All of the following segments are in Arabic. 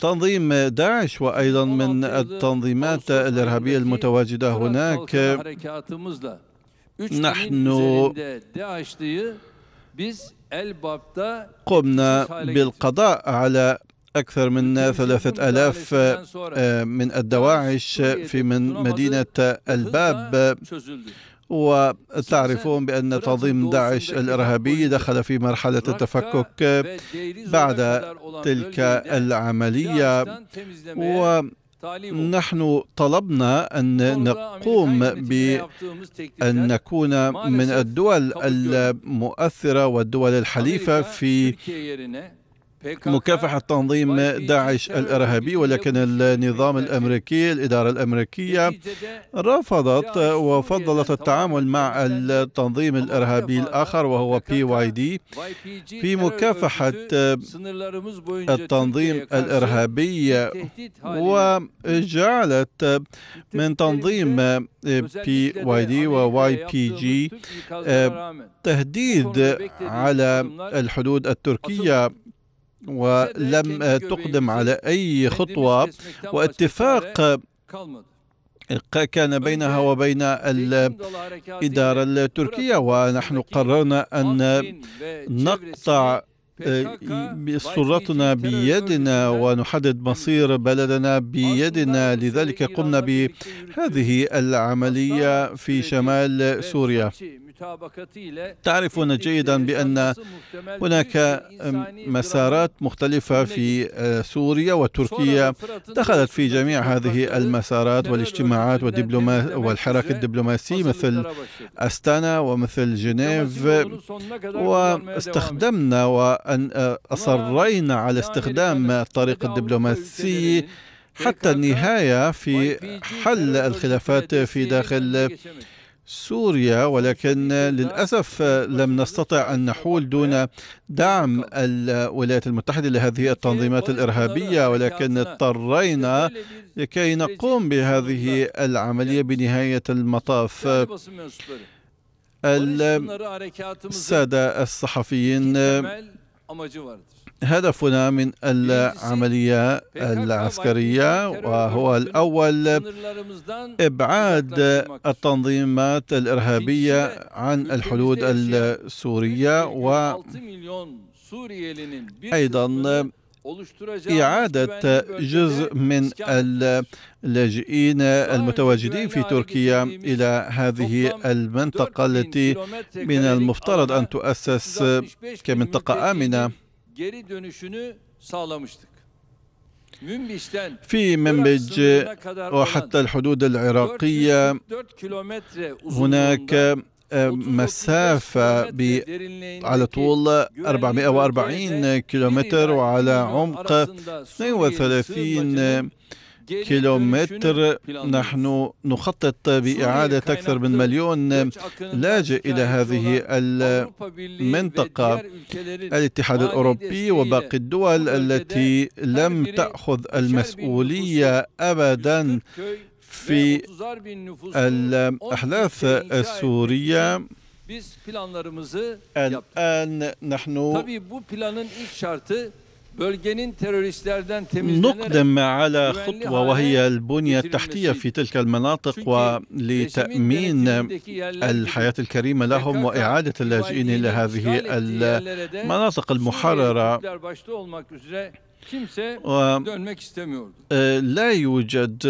تنظيم داعش وأيضا من التنظيمات الإرهابية المتواجدة هناك نحن قمنا بالقضاء على أكثر من ثلاثة ألاف آه، من الدواعش في من مدينة الباب وتعرفون بأن تنظيم داعش الإرهابي دخل في مرحلة التفكك بعد تلك العملية و نحن طلبنا أن نقوم بأن نكون من الدول المؤثرة والدول الحليفة في مكافحة تنظيم داعش الإرهابي ولكن النظام الأمريكي الإدارة الأمريكية رفضت وفضلت التعامل مع التنظيم الإرهابي الآخر وهو بي واي دي في مكافحة التنظيم الإرهابي وجعلت من تنظيم بي واي دي وواي بي جي تهديد على الحدود التركية ولم تقدم على أي خطوة واتفاق كان بينها وبين الإدارة التركية ونحن قررنا أن نقطع سرتنا آه، بيدنا ونحدد مصير بلدنا بيدنا لذلك قمنا بهذه العملية في شمال سوريا تعرفون جيدا بأن هناك مسارات مختلفة في سوريا وتركيا دخلت في جميع هذه المسارات والاجتماعات والحراك الدبلوماسي مثل أستانا ومثل جنيف واستخدمنا واصرينا على استخدام الطريق الدبلوماسي حتى النهاية في حل الخلافات في داخل سوريا ولكن للاسف لم نستطع ان نحول دون دعم الولايات المتحده لهذه التنظيمات الارهابيه ولكن اضطرينا لكي نقوم بهذه العمليه بنهايه المطاف الساده الصحفيين هدفنا من العملية العسكرية وهو الأول إبعاد التنظيمات الإرهابية عن الحدود السورية و أيضا إعادة جزء من اللاجئين المتواجدين في تركيا إلى هذه المنطقة التي من المفترض أن تؤسس كمنطقة آمنة في منبج وحتى الحدود العراقية هناك مسافة على طول 440 كيلومتر وعلى عمق 32 كيلومتر نحن نخطط بإعادة أكثر من مليون لاجئ إلى هذه المنطقة الاتحاد الأوروبي وباقي الدول التي لم تأخذ المسؤولية أبدا في الأحداث السورية الآن نحن نقدم على خطوة وهي البنية التحتية في تلك المناطق ولتأمين الحياة الكريمة لهم وإعادة اللاجئين إلى هذه المناطق المحررة لا يوجد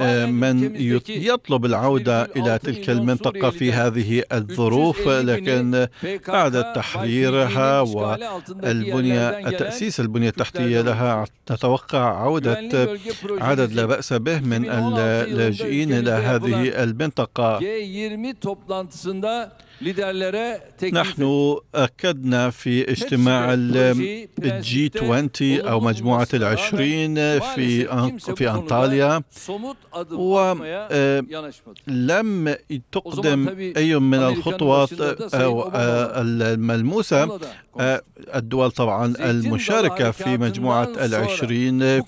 آه، من يطلب العودة إلى تلك المنطقة في هذه الظروف لكن بعد تحريرها والبنية تأسيس البنية التحتية لها نتوقع عودة عدد لا بأس به من اللاجئين إلى هذه المنطقة نحن أكدنا في اجتماع الجي 20 أو مجموعة العشرين في في أنطاليا ولم آه، تقدم أي من الخطوات أو آه، الملموسة آه، الدول طبعا المشاركة في مجموعة العشرين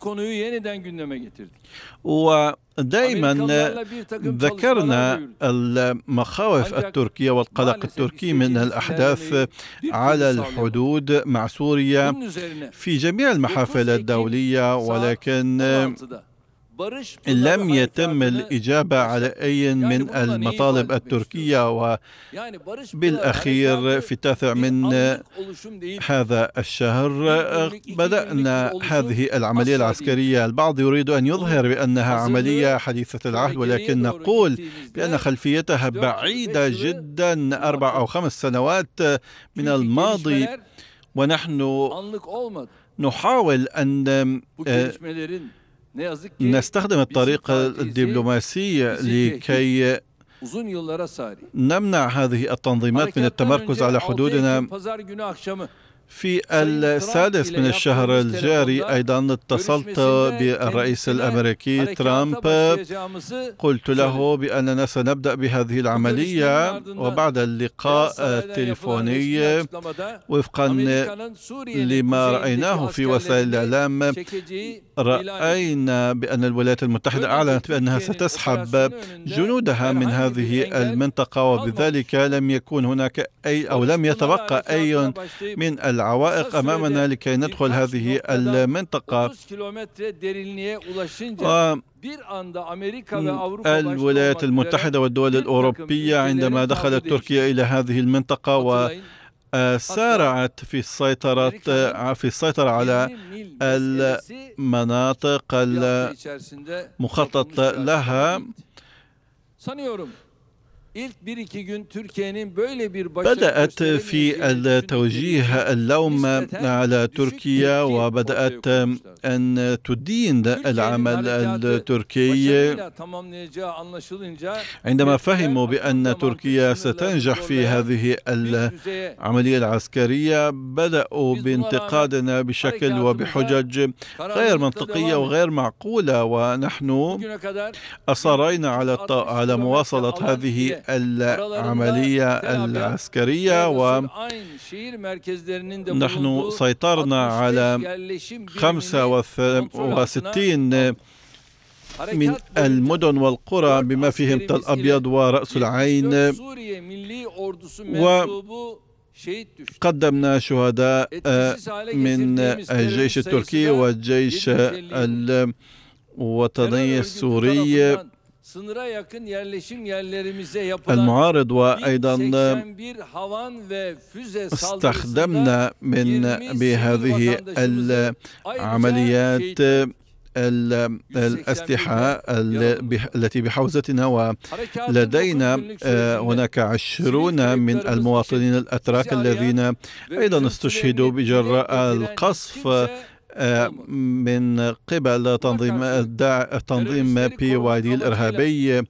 و دائما ذكرنا المخاوف التركية والقلق التركي من الأحداث على الحدود مع سوريا في جميع المحافل الدولية ولكن لم يتم الإجابة على أي يعني من يعني المطالب التركية وبالأخير يعني في التاسع من هذا الشهر آه، بدأنا هذه العملية العسكرية البعض يريد أن يظهر بأنها عملية حديثة العهد ولكن نقول بأن خلفيتها بعيدة جدا أربع أو خمس سنوات آه، من الماضي ونحن نحاول أن آه، نستخدم الطريقة الدبلوماسية لكي نمنع هذه التنظيمات من التمركز على حدودنا في السادس من الشهر الجاري أيضا اتصلت بالرئيس الأمريكي ترامب قلت له بأننا سنبدأ بهذه العملية وبعد اللقاء التليفوني وفقا يعني لما رأيناه في وسائل الإعلام رأينا بأن الولايات المتحدة أعلنت بأنها ستسحب جنودها من هذه المنطقة وبذلك لم يكون هناك أي أو لم يتبقى أي من العوائق أمامنا لكي ندخل هذه المنطقة الولايات المتحدة والدول الأوروبية عندما دخلت تركيا إلى هذه المنطقة و آه، سارعت في السيطرة آه، في السيطرة على المناطق المخطط لها بدأت في التوجيه اللوم على تركيا وبدأت أن تدين العمل التركي عندما فهموا بأن تركيا ستنجح في هذه العملية العسكرية بدأوا بانتقادنا بشكل وبحجج غير منطقية وغير معقولة ونحن أصرينا على على مواصلة هذه العملية العسكرية ونحن سيطرنا على 65 من المدن والقرى بما فيهم تل أبيض ورأس العين وقدمنا شهداء آه، من الجيش التركي والجيش الوطني السوري المعارض وأيضا استخدمنا من بهذه العمليات الأسلحة التي بحوزتنا ولدينا هناك عشرون من المواطنين الأتراك الذين أيضا استشهدوا بجراء القصف من قبل تنظيم الدع... تنظيم بي واي دي الإرهابي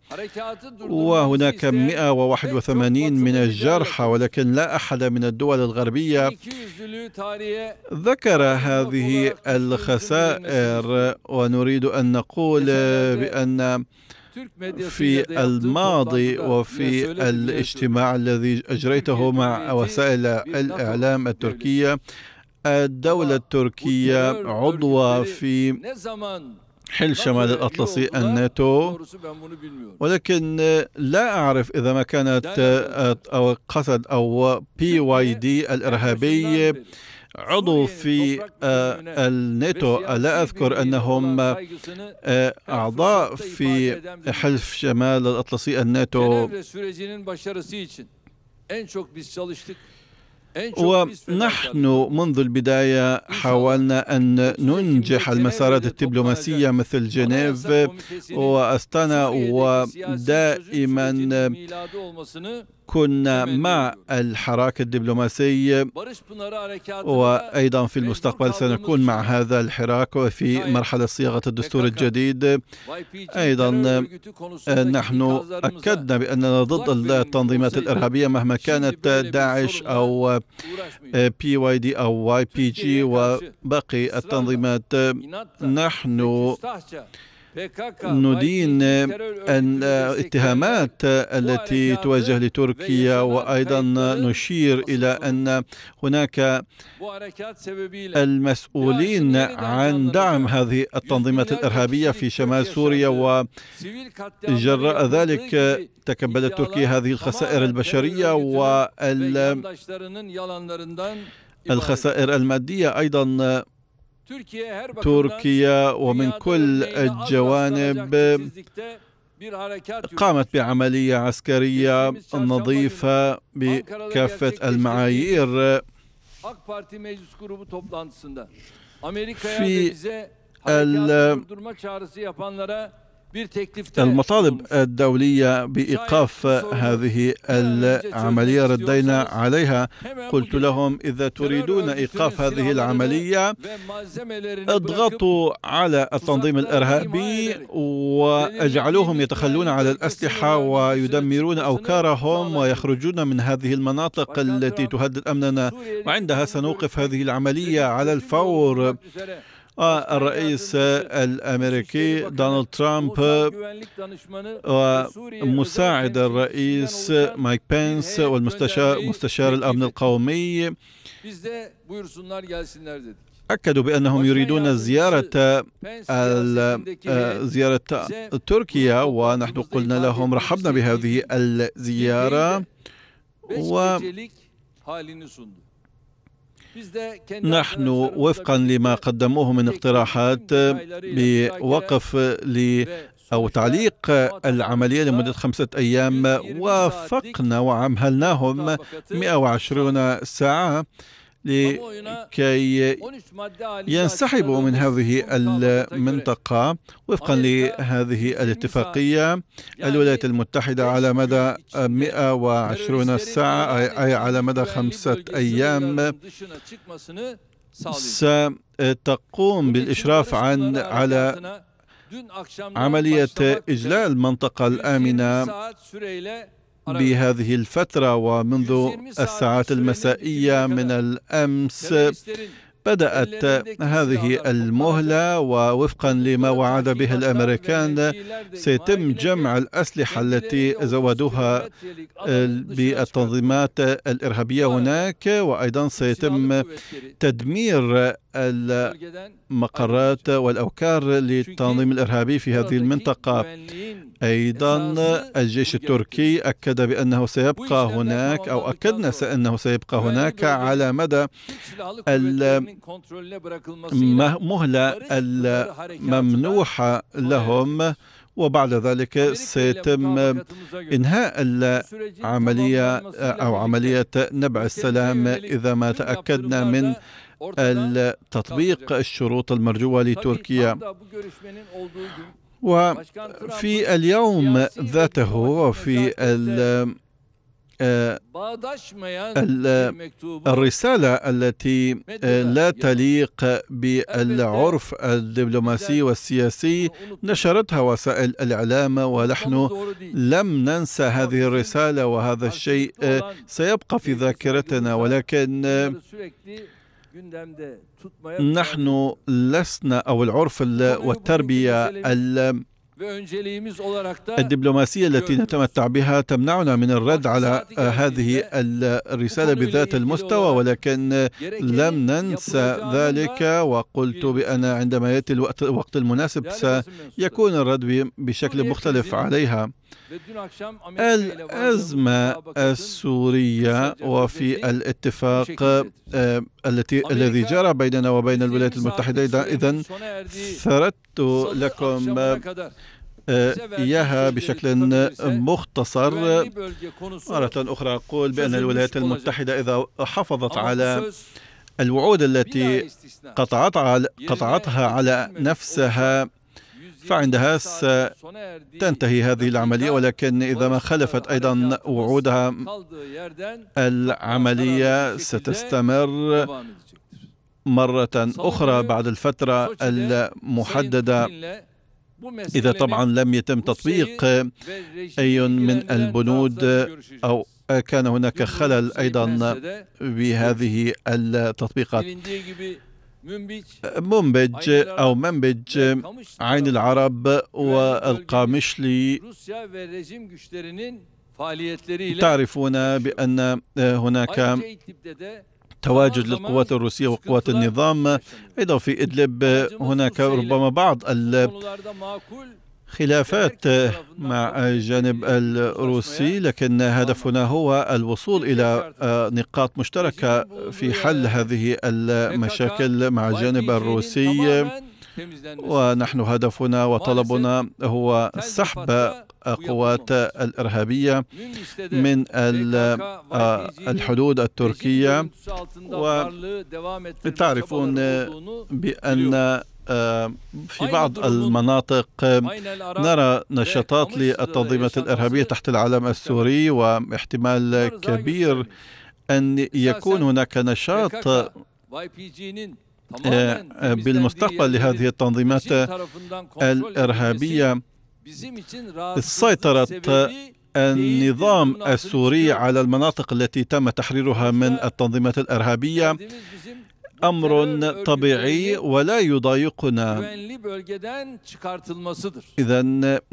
وهناك 181 من الجرحى ولكن لا أحد من الدول الغربية ذكر هذه الخسائر ونريد أن نقول بأن في الماضي وفي الاجتماع الذي أجريته مع وسائل الإعلام التركية الدولة التركية عضوة في حل شمال الأطلسي الناتو ولكن لا أعرف إذا ما كانت أو قسد أو بي واي دي الإرهابي عضو في آه، الناتو لا أذكر أنهم آه، أعضاء في حلف شمال الأطلسي الناتو ونحن منذ البداية حاولنا أن ننجح المسارات الدبلوماسية مثل جنيف وأستانا ودائما كنا مع الحراك الدبلوماسي وأيضا في المستقبل سنكون مع هذا الحراك وفي مرحلة صياغة الدستور الجديد أيضا نحن أكدنا بأننا ضد التنظيمات الإرهابية مهما كانت داعش أو بي واي دي أو واي بي جي وباقي التنظيمات نحن ندين الاتهامات التي توجه لتركيا وأيضا نشير إلى أن هناك المسؤولين عن دعم هذه التنظيمات الإرهابية في شمال سوريا وجراء ذلك تكبدت تركيا هذه الخسائر البشرية وال الخسائر المادية أيضا تركيا ومن كل الجوانب قامت بعملية عسكرية نظيفة بكافة المعايير في المطالب الدولية بإيقاف هذه العملية ردينا عليها قلت لهم إذا تريدون إيقاف هذه العملية اضغطوا على التنظيم الإرهابي واجعلوهم يتخلون على الأسلحة ويدمرون أوكارهم ويخرجون من هذه المناطق التي تهدد أمننا وعندها سنوقف هذه العملية على الفور الرئيس الأمريكي دونالد ترامب ومساعد الرئيس مايك بينس والمستشار مستشار الأمن القومي أكدوا بأنهم يريدون زيارة زيارة تركيا ونحن قلنا لهم رحبنا بهذه الزيارة و نحن وفقا لما قدموه من اقتراحات بوقف ل أو تعليق العملية لمدة خمسة أيام وافقنا وعمهلناهم 120 ساعة لكي ينسحبوا من هذه المنطقة وفقا لهذه الاتفاقية الولايات المتحدة على مدى 120 ساعة أي على مدى خمسة أيام ستقوم بالإشراف عن على عملية إجلاء المنطقة الآمنة بهذه الفترة ومنذ الساعات المسائية من الأمس بدأت هذه المهلة ووفقا لما وعد به الأمريكان سيتم جمع الأسلحة التي زودوها بالتنظيمات الإرهابية طيب. هناك وأيضا سيتم تدمير المقرات والأوكار للتنظيم الإرهابي في هذه المنطقة أيضا الجيش التركي أكد بأنه سيبقى هناك أو أكدنا أنه سيبقى هناك على مدى المهلة الممنوحة لهم وبعد ذلك سيتم إنهاء العملية أو عملية نبع السلام إذا ما تأكدنا من تطبيق الشروط المرجوة لتركيا وفي اليوم ذاته وفي الرسالة التي آه، لا تليق بالعرف الدبلوماسي والسياسي نشرتها وسائل الإعلام ونحن لم ننسى هذه الرسالة وهذا الشيء آه، سيبقى في ذاكرتنا ولكن آه، نحن لسنا أو العرف والتربية الدبلوماسية التي نتمتع بها تمنعنا من الرد على هذه الرسالة بذات المستوى ولكن لم ننسى ذلك وقلت بأن عندما يأتي الوقت, المناسب سيكون الرد بشكل مختلف عليها الأزمة السورية وفي الاتفاق التي الذي جرى بيننا وبين الولايات المتحدة إذا سردت لكم إياها بشكل مختصر مرة أخرى أقول بأن الولايات المتحدة إذا حافظت على الوعود التي قطعتها على نفسها فعندها ستنتهي هذه العملية ولكن إذا ما خلفت أيضا وعودها العملية ستستمر مرة أخرى بعد الفترة المحددة إذا طبعا لم يتم تطبيق أي من البنود أو كان هناك خلل أيضا بهذه التطبيقات منبج أو منبج عين العرب والقامشلي تعرفون بأن هناك تواجد للقوات الروسية وقوات النظام أيضا في إدلب هناك ربما بعض خلافات مع الجانب الروسي لكن هدفنا هو الوصول الى آه، نقاط مشتركه في حل هذه المشاكل مع الجانب الروسي ونحن هدفنا وطلبنا هو سحب القوات الإرهابية من آه، الحدود التركية وتعرفون بأن آه، في بعض المناطق آه، نرى نشاطات للتنظيمات الإرهابية تحت العلم السوري واحتمال كبير أن يكون هناك نشاط آه، بالمستقبل لهذه التنظيمات الإرهابية سيطرة النظام السوري على المناطق التي تم تحريرها من التنظيمات الإرهابية امر طبيعي ولا يضايقنا اذا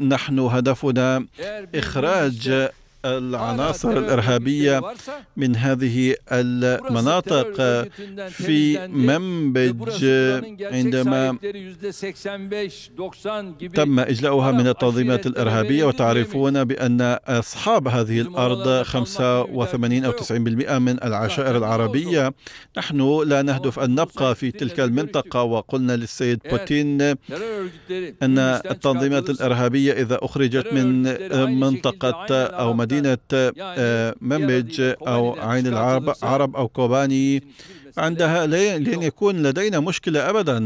نحن هدفنا اخراج العناصر آه، الإرهابية من هذه المناطق في منبج عندما تم إجلاؤها من التنظيمات الإرهابية وتعرفون بأن أصحاب هذه الأرض 85 أو 90% من العشائر العربية نحن لا نهدف أن نبقى في تلك المنطقة وقلنا للسيد إيه، بوتين أن التنظيمات الإرهابية إذا أخرجت من منطقة أو مدينة مدينة يعني آه، ممج أو عين العرب عرب أو كوباني عندها لن يكون لدينا مشكلة أبدا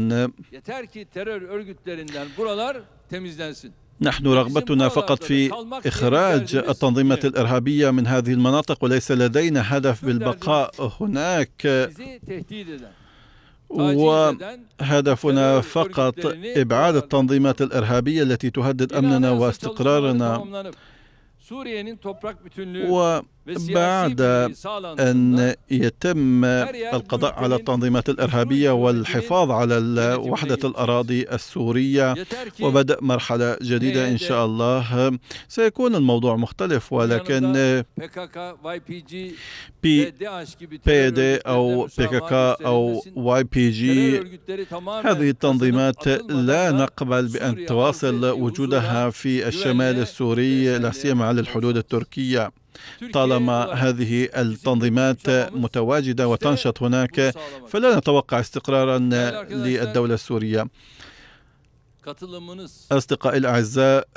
نحن رغبتنا فقط في إخراج التنظيمات الإرهابية من هذه المناطق وليس لدينا هدف بالبقاء هناك وهدفنا فقط إبعاد التنظيمات الإرهابية التي تهدد أمننا واستقرارنا Suriye'nin toprak bütünlüğü بعد أن يتم القضاء على التنظيمات الإرهابية والحفاظ على وحدة الأراضي السورية وبدء مرحلة جديدة إن شاء الله سيكون الموضوع مختلف ولكن بي دي أو بي أو واي بي جي هذه التنظيمات لا نقبل بأن تواصل وجودها في الشمال السوري لا سيما على الحدود التركية طالما هذه التنظيمات متواجدة وتنشط هناك فلا نتوقع استقرارا للدولة السورية أصدقائي الأعزاء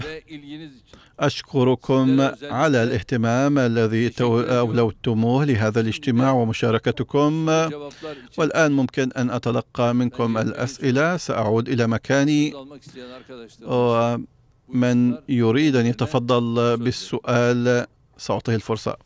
أشكركم على الاهتمام الذي أولوتموه لهذا الاجتماع ومشاركتكم والآن ممكن أن أتلقى منكم الأسئلة سأعود إلى مكاني ومن يريد أن يتفضل بالسؤال Sato helt